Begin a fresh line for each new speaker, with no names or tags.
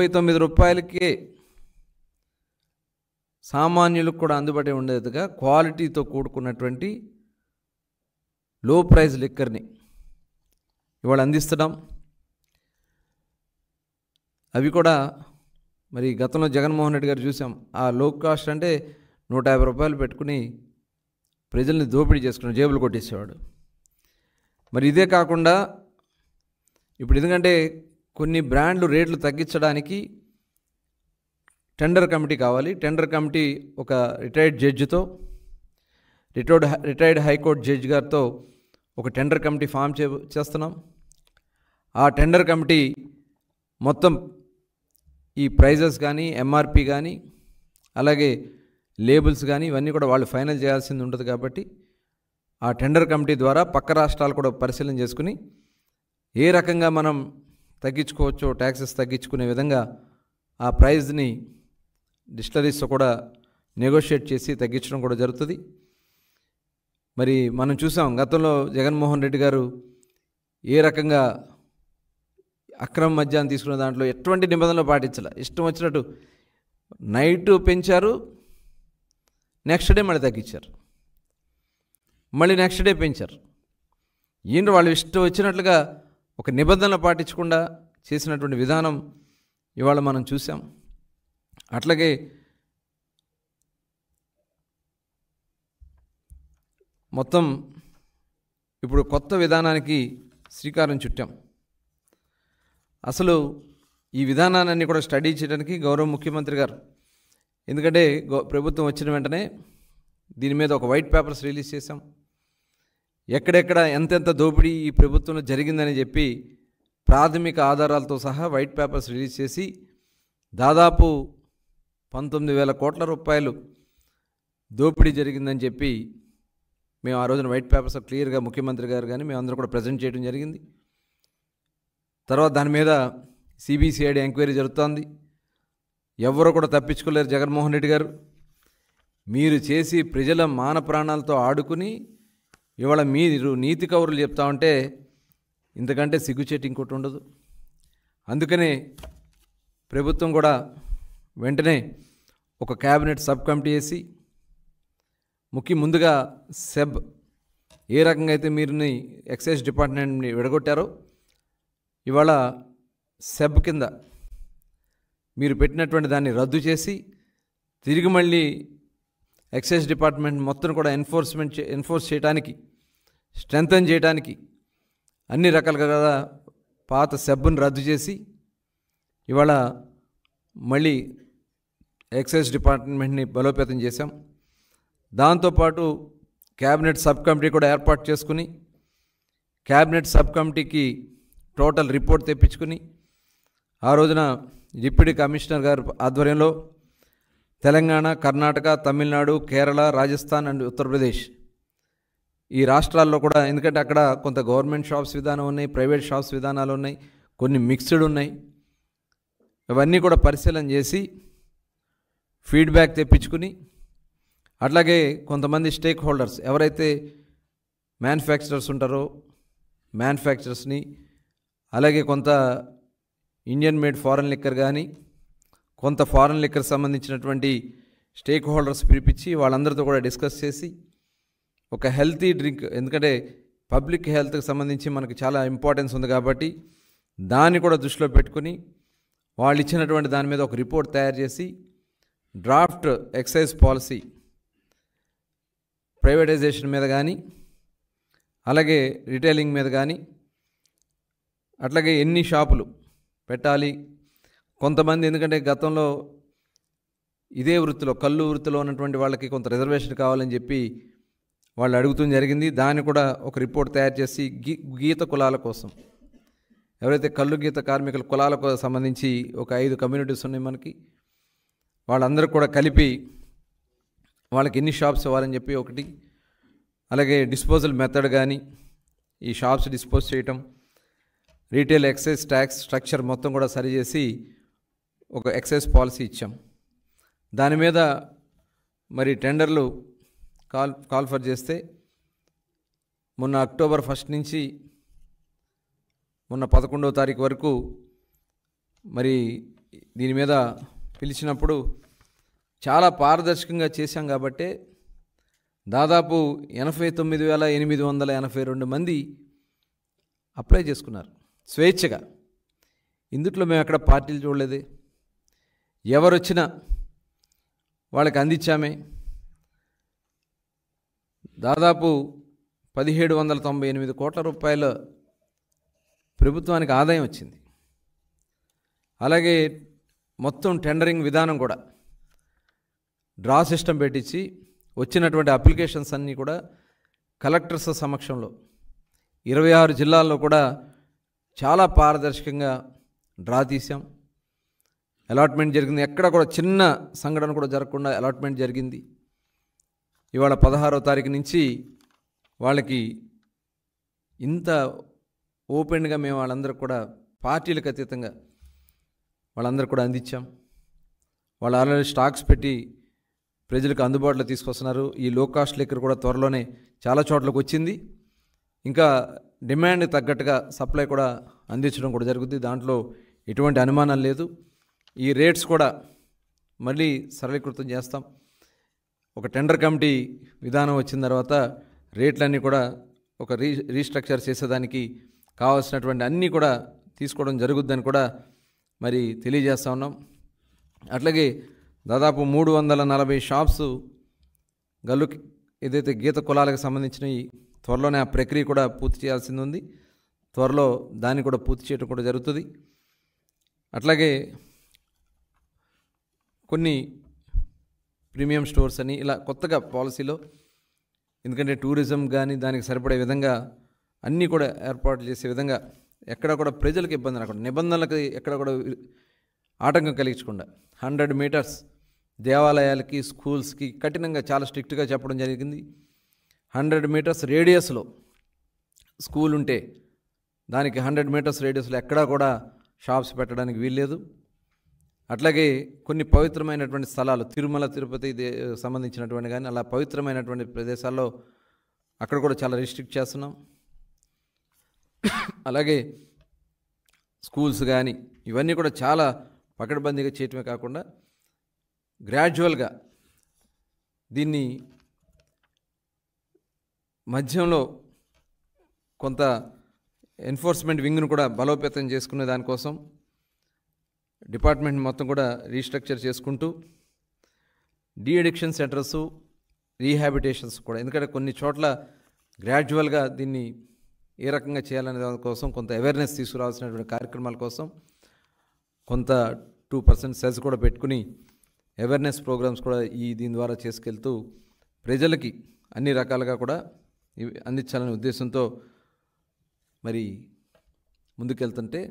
తొంభై తొమ్మిది రూపాయలకే సామాన్యులకు కూడా అందుబాటు ఉండేదిగా క్వాలిటీతో కూడుకున్నటువంటి లో ప్రైజ్ లిక్కర్ని ఇవాళ అందిస్తున్నాం అవి కూడా మరి గతంలో జగన్మోహన్ రెడ్డి గారు చూసాం ఆ లో కాస్ట్ అంటే నూట యాభై రూపాయలు పెట్టుకుని ప్రజల్ని దోపిడీ చేసుకుని జేబులు కొట్టేసేవాడు మరి ఇదే కాకుండా ఇప్పుడు ఎందుకంటే కొన్ని బ్రాండ్లు రేట్లు తగ్గించడానికి టెండర్ కమిటీ కావాలి టెండర్ కమిటీ ఒక రిటైర్డ్ జడ్జితో రిటైర్డ్ రిటైర్డ్ హైకోర్టు జడ్జి గారితో ఒక టెండర్ కమిటీ ఫామ్ చే చేస్తున్నాం ఆ టెండర్ కమిటీ మొత్తం ఈ ప్రైజెస్ కానీ ఎంఆర్పి కానీ అలాగే లేబుల్స్ కానీ ఇవన్నీ కూడా వాళ్ళు ఫైనల్ చేయాల్సింది ఉంటుంది కాబట్టి ఆ టెండర్ కమిటీ ద్వారా పక్క రాష్ట్రాలు కూడా పరిశీలన చేసుకుని ఏ రకంగా మనం తగ్గించుకోవచ్చో ట్యాక్సెస్ తగ్గించుకునే విధంగా ఆ ప్రైజ్ని డిస్టరీస్తో కూడా నెగోషియేట్ చేసి తగ్గించడం కూడా జరుగుతుంది మరి మనం చూసాం గతంలో జగన్మోహన్ రెడ్డి గారు ఏ రకంగా అక్రమ మద్యాన్ని తీసుకున్న దాంట్లో ఎటువంటి నిబంధనలు పాటించాలి ఇష్టం వచ్చినట్టు నైట్ పెంచారు నెక్స్ట్ డే మళ్ళీ తగ్గించారు మళ్ళీ నెక్స్ట్ డే పెంచారు ఏంటో వాళ్ళు ఇష్టం వచ్చినట్లుగా ఒక నిబంధనలు పాటించకుండా చేసినటువంటి విధానం ఇవాళ మనం చూసాం అట్లాగే మొత్తం ఇప్పుడు కొత్త విధానానికి శ్రీకారం చుట్టాం అసలు ఈ విధానాన్ని కూడా స్టడీ చేయడానికి గౌరవ ముఖ్యమంత్రి గారు ఎందుకంటే ప్రభుత్వం వచ్చిన వెంటనే దీని మీద ఒక వైట్ పేపర్స్ రిలీజ్ చేశాం ఎక్కడెక్కడ ఎంతెంత దోపిడీ ఈ ప్రభుత్వంలో జరిగిందని చెప్పి ప్రాథమిక ఆధారాలతో సహా వైట్ పేపర్స్ రిలీజ్ చేసి దాదాపు పంతొమ్మిది వేల కోట్ల రూపాయలు దోపిడీ జరిగిందని చెప్పి మేము ఆ రోజున వైట్ పేపర్స్ క్లియర్గా ముఖ్యమంత్రి గారు కానీ మేమందరూ కూడా ప్రజెంట్ చేయడం జరిగింది తర్వాత దాని మీద సిబిసిఐడి ఎంక్వైరీ జరుగుతోంది ఎవరు కూడా తప్పించుకోలేరు జగన్మోహన్ రెడ్డి గారు మీరు చేసి ప్రజల మాన ప్రాణాలతో ఆడుకుని ఇవాళ మీరు నీతి కౌరులు చెప్తా ఉంటే ఇంతకంటే సిగ్గుచేటి ఇంకోటి ఉండదు అందుకనే ప్రభుత్వం కూడా వెంటనే ఒక క్యాబినెట్ సబ్ కమిటీ వేసి ముఖ్య ముందుగా సెబ్ ఏ రకంగా అయితే మీరుని ఎక్సైజ్ డిపార్ట్మెంట్ని విడగొట్టారో ఇవాళ సెబ్ కింద మీరు పెట్టినటువంటి దాన్ని రద్దు చేసి తిరిగి మళ్ళీ ఎక్సైజ్ డిపార్ట్మెంట్ మొత్తం కూడా ఎన్ఫోర్స్మెంట్ ఎన్ఫోర్స్ చేయడానికి స్ట్రెంగ్తన్ చేయడానికి అన్ని రకాలుగా పాత సబ్బును రద్దు చేసి ఇవాళ మళ్ళీ ఎక్సైజ్ డిపార్ట్మెంట్ని బలోపేతం చేశాం దాంతోపాటు క్యాబినెట్ సబ్ కమిటీ కూడా ఏర్పాటు చేసుకుని క్యాబినెట్ సబ్ కమిటీకి టోటల్ రిపోర్ట్ తెప్పించుకుని ఆ రోజున డిప్యూటీ కమిషనర్ గారి ఆధ్వర్యంలో తెలంగాణ కర్ణాటక తమిళనాడు కేరళ రాజస్థాన్ అండ్ ఉత్తరప్రదేశ్ ఈ రాష్ట్రాల్లో కూడా ఎందుకంటే అక్కడ కొంత గవర్నమెంట్ షాప్స్ విధానం ఉన్నాయి ప్రైవేట్ షాప్స్ విధానాలు ఉన్నాయి కొన్ని మిక్స్డ్ ఉన్నాయి ఇవన్నీ కూడా పరిశీలన చేసి ఫీడ్బ్యాక్ తెప్పించుకుని అట్లాగే కొంతమంది స్టేక్ హోల్డర్స్ ఎవరైతే మ్యానుఫ్యాక్చరర్స్ ఉంటారో మ్యానుఫ్యాక్చరర్స్ని అలాగే కొంత ఇండియన్ మేడ్ ఫారెన్ లిక్కర్ కానీ కొంత ఫారెన్ లిక్కర్ సంబంధించినటువంటి స్టేక్ హోల్డర్స్ పిలిపించి వాళ్ళందరితో కూడా డిస్కస్ చేసి ఒక హెల్తీ డ్రింక్ ఎందుకంటే పబ్లిక్ హెల్త్కి సంబంధించి మనకు చాలా ఇంపార్టెన్స్ ఉంది కాబట్టి దాన్ని కూడా దృష్టిలో పెట్టుకుని వాళ్ళు ఇచ్చినటువంటి దాని మీద ఒక రిపోర్ట్ తయారు చేసి డ్రాఫ్ట్ ఎక్సైజ్ పాలసీ ప్రైవేటైజేషన్ మీద కానీ అలాగే రిటైలింగ్ మీద కానీ అట్లాగే ఎన్ని షాపులు పెట్టాలి కొంతమంది ఎందుకంటే గతంలో ఇదే వృత్తిలో కళ్ళు వృత్తిలో ఉన్నటువంటి వాళ్ళకి కొంత రిజర్వేషన్ కావాలని చెప్పి వాళ్ళు అడుగుతుంది జరిగింది దాన్ని కూడా ఒక రిపోర్ట్ తయారు చేసి గీ గీత కులాల కోసం ఎవరైతే కళ్ళు గీత కార్మికుల కులాలకు సంబంధించి ఒక ఐదు కమ్యూనిటీస్ ఉన్నాయి మనకి వాళ్ళందరూ కూడా కలిపి వాళ్ళకి ఎన్ని షాప్స్ ఇవ్వాలని చెప్పి ఒకటి అలాగే డిస్పోజల్ మెథడ్ కానీ ఈ షాప్స్ డిస్పోజ్ చేయటం రీటైల్ ఎక్సైజ్ ట్యాక్స్ స్ట్రక్చర్ మొత్తం కూడా సరిచేసి ఒక ఎక్సైజ్ పాలసీ ఇచ్చాం దాని మీద మరి టెండర్లు కాల్ కాల్ ఫర్ చేస్తే మొన్న అక్టోబర్ ఫస్ట్ నుంచి మొన్న పదకొండవ తారీఖు వరకు మరి దీని మీద పిలిచినప్పుడు చాలా పారదర్శకంగా చేశాం కాబట్టే దాదాపు ఎనభై తొమ్మిది వేల ఎనిమిది వందల ఎనభై రెండు మంది అప్లై చేసుకున్నారు స్వేచ్ఛగా ఇందుట్లో మేము ఎక్కడ పార్టీలు ఎవరు ఎవరొచ్చినా వాళ్ళకి అందించామే దాదాపు పదిహేడు వందల తొంభై ఎనిమిది కోట్ల రూపాయల ప్రభుత్వానికి ఆదాయం వచ్చింది అలాగే మొత్తం టెండరింగ్ విధానం కూడా డ్రా సిస్టమ్ పెట్టించి వచ్చినటువంటి అప్లికేషన్స్ అన్నీ కూడా కలెక్టర్స్ సమక్షంలో ఇరవై ఆరు జిల్లాల్లో కూడా చాలా పారదర్శకంగా డ్రా తీసాం అలాట్మెంట్ జరిగింది ఎక్కడ కూడా చిన్న సంఘటన కూడా జరగకుండా అలాట్మెంట్ జరిగింది ఇవాళ పదహారో తారీఖు నుంచి వాళ్ళకి ఇంత ఓపెన్గా మేము వాళ్ళందరూ కూడా పార్టీలకు అతీతంగా వాళ్ళందరూ కూడా అందించాం వాళ్ళు ఆల్రెడీ స్టాక్స్ పెట్టి ప్రజలకు అందుబాటులో తీసుకొస్తున్నారు ఈ లో కాస్ట్ లెక్కర్ కూడా త్వరలోనే చాలా చోట్లకు వచ్చింది ఇంకా డిమాండ్ తగ్గట్టుగా సప్లై కూడా అందించడం కూడా జరుగుతుంది దాంట్లో ఎటువంటి అనుమానం లేదు ఈ రేట్స్ కూడా మళ్ళీ సరళీకృతం చేస్తాం ఒక టెండర్ కమిటీ విధానం వచ్చిన తర్వాత రేట్లన్నీ కూడా ఒక రీ రీస్ట్రక్చర్ చేసేదానికి కావాల్సినటువంటి అన్నీ కూడా తీసుకోవడం జరుగుద్దని కూడా మరి తెలియజేస్తా ఉన్నాం అట్లాగే దాదాపు మూడు వందల నలభై షాప్స్ గల్లు ఏదైతే గీత కులాలకు సంబంధించినవి త్వరలోనే ఆ ప్రక్రియ కూడా పూర్తి చేయాల్సింది ఉంది త్వరలో దాన్ని కూడా పూర్తి చేయడం కూడా జరుగుతుంది అట్లాగే కొన్ని ప్రీమియం స్టోర్స్ అని ఇలా కొత్తగా పాలసీలో ఎందుకంటే టూరిజం కానీ దానికి సరిపడే విధంగా అన్నీ కూడా ఏర్పాటు చేసే విధంగా ఎక్కడ కూడా ప్రజలకు ఇబ్బంది రాకుండా నిబంధనలకు ఎక్కడ కూడా ఆటంకం కలిగించకుండా హండ్రెడ్ మీటర్స్ దేవాలయాలకి స్కూల్స్కి కఠినంగా చాలా స్ట్రిక్ట్గా చెప్పడం జరిగింది హండ్రెడ్ మీటర్స్ రేడియస్లో స్కూల్ ఉంటే దానికి హండ్రెడ్ మీటర్స్ రేడియస్లో ఎక్కడా కూడా షాప్స్ పెట్టడానికి వీల్లేదు అట్లాగే కొన్ని పవిత్రమైనటువంటి స్థలాలు తిరుమల తిరుపతి సంబంధించినటువంటి కానీ అలా పవిత్రమైనటువంటి ప్రదేశాల్లో అక్కడ కూడా చాలా రిస్ట్రిక్ట్ చేస్తున్నాం అలాగే స్కూల్స్ కానీ ఇవన్నీ కూడా చాలా పకడ్బందీగా చేయటమే కాకుండా గ్రాడ్యువల్గా దీన్ని మధ్యంలో కొంత ఎన్ఫోర్స్మెంట్ వింగ్ను కూడా బలోపేతం చేసుకునే దానికోసం డిపార్ట్మెంట్ మొత్తం కూడా రీస్ట్రక్చర్ చేసుకుంటూ డీ అడిక్షన్ సెంటర్స్ రీహాబిటేషన్స్ కూడా ఎందుకంటే కొన్ని చోట్ల గ్రాడ్యువల్గా దీన్ని ఏ రకంగా చేయాలనే దానికోసం కొంత అవేర్నెస్ తీసుకురావాల్సినటువంటి కార్యక్రమాల కోసం కొంత టూ పర్సెంట్ సెల్స్ కూడా పెట్టుకుని అవేర్నెస్ ప్రోగ్రామ్స్ కూడా ఈ దీని ద్వారా చేసుకెళ్తూ ప్రజలకి అన్ని రకాలుగా కూడా అందించాలనే ఉద్దేశంతో మరి ముందుకెళ్తుంటే